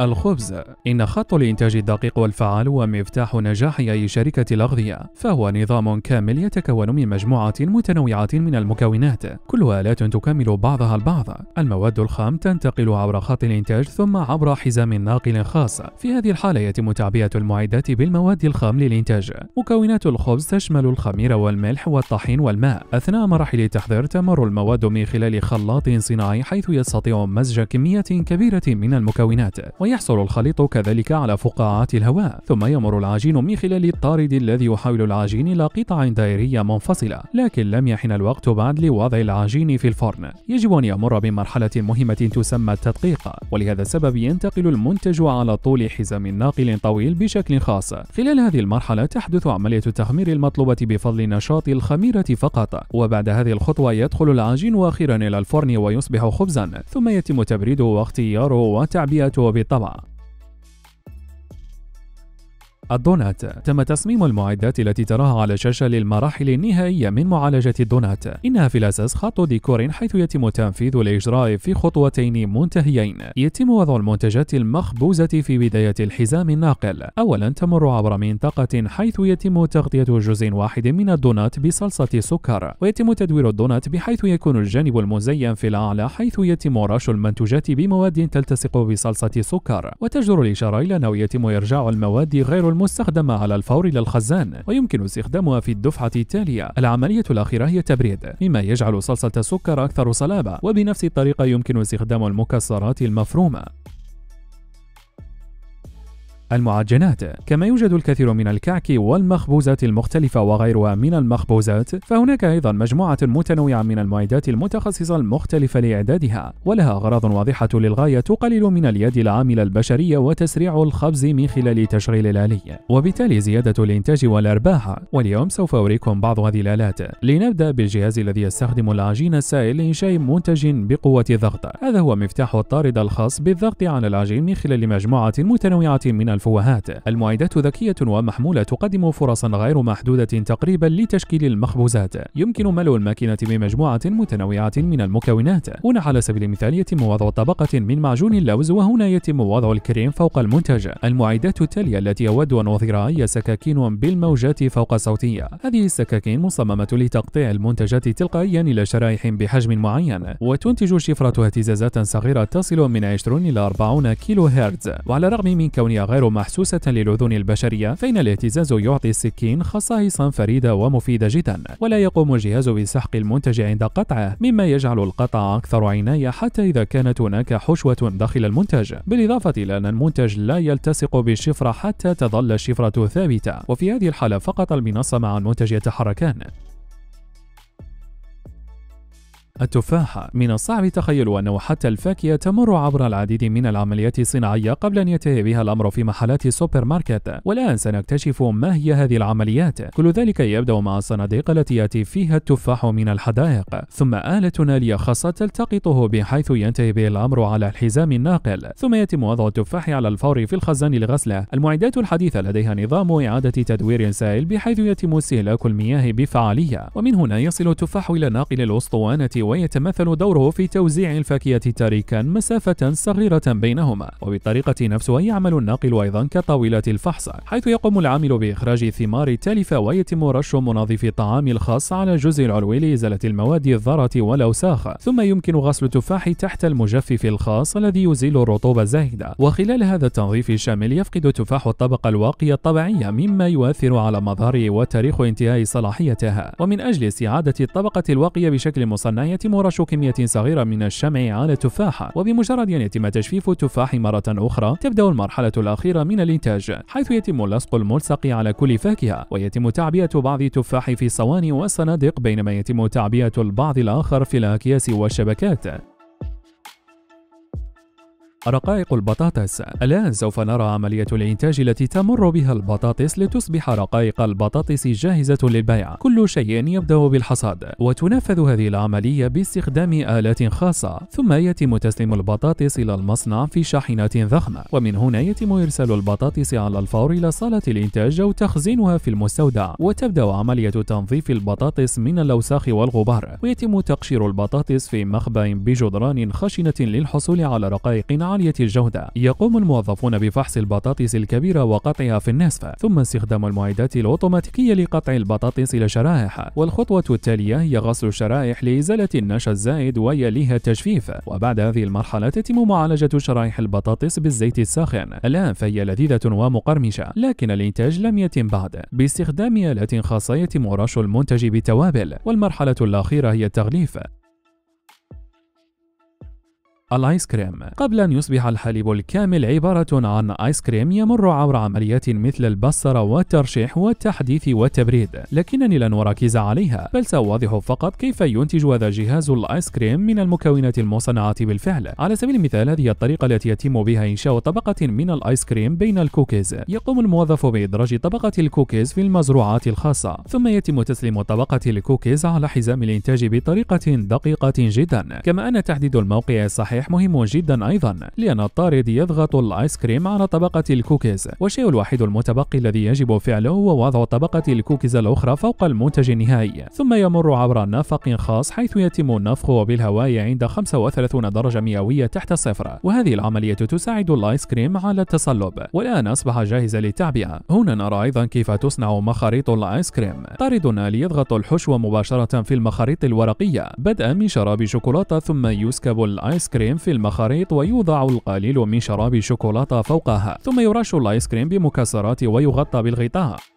الخبز إن خط الإنتاج الدقيق والفعال هو مفتاح نجاح أي شركة الأغذية، فهو نظام كامل يتكون من مجموعة متنوعة من المكونات، كلها آلات تكمل بعضها البعض. المواد الخام تنتقل عبر خط الإنتاج ثم عبر حزام ناقل خاص. في هذه الحالة يتم تعبئة المعدات بالمواد الخام للإنتاج. مكونات الخبز تشمل الخمير والملح والطحين والماء. أثناء مراحل التحضير تمر المواد من خلال خلاط صناعي حيث يستطيع مزج كمية كبيرة من المكونات. ويحصل الخليط كذلك على فقاعات الهواء ثم يمر العجين من خلال الطارد الذي يحول العجين إلى قطع دائرية منفصلة لكن لم يحن الوقت بعد لوضع العجين في الفرن يجب أن يمر بمرحلة مهمة تسمى التدقيق ولهذا السبب ينتقل المنتج على طول حزام ناقل طويل بشكل خاص خلال هذه المرحلة تحدث عملية التخمير المطلوبة بفضل نشاط الخميرة فقط وبعد هذه الخطوة يدخل العجين واخيرا إلى الفرن ويصبح خبزا ثم يتم تبريده واختياره وتعبئته بطعم 爸爸 الدونات تم تصميم المعدات التي تراها على شاشة للمراحل النهائية من معالجة الدونات إنها في الأساس خط ديكور حيث يتم تنفيذ الإجراء في خطوتين منتهيين يتم وضع المنتجات المخبوزة في بداية الحزام الناقل أولا تمر عبر منطقة حيث يتم تغطية جزء واحد من الدونات بصلصة سكر ويتم تدوير الدونات بحيث يكون الجانب المزين في الأعلى حيث يتم رش المنتوجات بمواد تلتصق بصلصة سكر وتجدر الإشارة إلى أنه يتم إرجاع المواد غير المستخدمة على الفور إلى الخزان ويمكن استخدامها في الدفعة التالية العملية الأخيرة هي التبريد مما يجعل صلصة السكر أكثر صلابة وبنفس الطريقة يمكن استخدام المكسرات المفرومة المعجنات كما يوجد الكثير من الكعك والمخبوزات المختلفة وغيرها من المخبوزات فهناك أيضا مجموعة متنوعة من المعدات المتخصصة المختلفة لإعدادها ولها أغراض واضحة للغاية تقلل من اليد العاملة البشرية وتسريع الخبز من خلال تشغيل الآلية وبالتالي زيادة الإنتاج والأرباح واليوم سوف أريكم بعض هذه الآلات لنبدأ بالجهاز الذي يستخدم العجين السائل لإنشاء منتج بقوة ضغط هذا هو مفتاح الطارد الخاص بالضغط على العجين من خلال مجموعة متنوعة من الف الفوهات المعدات ذكية ومحمولة تقدم فرصا غير محدودة تقريبا لتشكيل المخبوزات يمكن ملء الماكينة بمجموعة متنوعة من المكونات هنا على سبيل المثال يتم وضع طبقة من معجون اللوز وهنا يتم وضع الكريم فوق المنتج المعدات التالية التي أود أن أظهرها هي سكاكين بالموجات فوق الصوتية هذه السكاكين مصممة لتقطيع المنتجات تلقائيا إلى شرائح بحجم معين وتنتج شفرة اهتزازات صغيرة تصل من 20 إلى 40 كيلو هرتز وعلى الرغم من كونها غير غير محسوسة للأذن البشرية فإن الاهتزاز يعطي السكين خصائصا فريدة ومفيدة جدا ولا يقوم الجهاز بسحق المنتج عند قطعه مما يجعل القطع أكثر عناية حتى إذا كانت هناك حشوة داخل المنتج بالإضافة إلى أن المنتج لا يلتصق بالشفرة حتى تظل الشفرة ثابتة وفي هذه الحالة فقط المنصة مع المنتج يتحركان التفاح من الصعب تخيل أنه حتى الفاكهة تمر عبر العديد من العمليات الصناعية قبل أن ينتهي بها الأمر في محلات السوبر ماركت والآن سنكتشف ما هي هذه العمليات كل ذلك يبدأ مع الصناديق التي يأتي فيها التفاح من الحدائق ثم آلة نالية خاصة تلتقطه بحيث ينتهي به الأمر على الحزام الناقل ثم يتم وضع التفاح على الفور في الخزان لغسله المعدات الحديثة لديها نظام إعادة تدوير سائل بحيث يتم استهلاك المياه بفعالية ومن هنا يصل التفاح إلى ناقل الأسطوانة ويتمثل دوره في توزيع الفاكهة تاركا مسافة صغيرة بينهما وبالطريقة نفسها يعمل الناقل أيضا كطاولات الفحص حيث يقوم العامل بإخراج الثمار التالفة ويتم رش منظف الطعام الخاص على الجزء العلوي لإزالة المواد الذره والأوساخ ثم يمكن غسل التفاح تحت المجفف الخاص الذي يزيل الرطوبة الزائدة وخلال هذا التنظيف الشامل يفقد التفاح الطبقة الواقية الطبيعية مما يؤثر على مظهره وتاريخ انتهاء صلاحيتها ومن أجل استعادة الطبقة الواقية بشكل مصنع يتم رش كمية صغيرة من الشمع على التفاحة وبمجرد أن يتم تجفيف التفاح مرة أخرى تبدأ المرحلة الأخيرة من الإنتاج حيث يتم لصق الملصق على كل فاكهة ويتم تعبئة بعض التفاح في الصواني والصناديق بينما يتم تعبئة البعض الآخر في الأكياس والشبكات رقائق البطاطس الآن سوف نرى عملية الإنتاج التي تمر بها البطاطس لتصبح رقائق البطاطس جاهزة للبيع كل شيء يبدأ بالحصاد وتنفذ هذه العملية باستخدام آلات خاصة ثم يتم تسليم البطاطس إلى المصنع في شاحنات ضخمة ومن هنا يتم إرسال البطاطس على الفور إلى صالة الإنتاج أو تخزينها في المستودع وتبدأ عملية تنظيف البطاطس من الأوساخ والغبار ويتم تقشير البطاطس في مخبأ بجدران خشنة للحصول على رقائق عالية الجودة يقوم الموظفون بفحص البطاطس الكبيرة وقطعها في النصف ثم استخدام المعدات الأوتوماتيكية لقطع البطاطس إلى شرائح والخطوة التالية هي غسل الشرائح لإزالة النشا الزائد ويليها التجفيف وبعد هذه المرحلة تتم معالجة شرائح البطاطس بالزيت الساخن الآن فهي لذيذة ومقرمشة لكن الإنتاج لم يتم بعد باستخدام آلات خاصة يتم رش المنتج بتوابل والمرحلة الأخيرة هي التغليف الايس كريم قبل ان يصبح الحليب الكامل عباره عن ايس كريم يمر عبر عمليات مثل البصره والترشيح والتحديث والتبريد لكنني لن اركز عليها بل ساوضح فقط كيف ينتج هذا جهاز الايس كريم من المكونات المصنعه بالفعل على سبيل المثال هذه الطريقه التي يتم بها انشاء طبقه من الايس كريم بين الكوكيز يقوم الموظف بادراج طبقه الكوكيز في المزروعات الخاصه ثم يتم تسليم طبقه الكوكيز على حزام الانتاج بطريقه دقيقه جدا كما ان تحديد الموقع الصحيح التصحيح مهم جدا أيضا لأن الطارد يضغط الآيس كريم على طبقة الكوكيز والشيء الوحيد المتبقي الذي يجب فعله هو وضع طبقة الكوكيز الأخرى فوق المنتج النهائي ثم يمر عبر نفق خاص حيث يتم نفخه بالهواء عند 35 درجة مئوية تحت الصفر وهذه العملية تساعد الآيس كريم على التصلب والآن أصبح جاهزا للتعبئة هنا نرى أيضا كيف تصنع مخاريط الآيس كريم طاردنا ليضغط الحشو مباشرة في المخاريط الورقية بدءا من شراب شوكولاتة ثم يسكب الآيس كريم كريم في المخاريط ويوضع القليل من شراب الشوكولاتة فوقها ثم يرش الآيس كريم بمكسرات ويغطى بالغطاء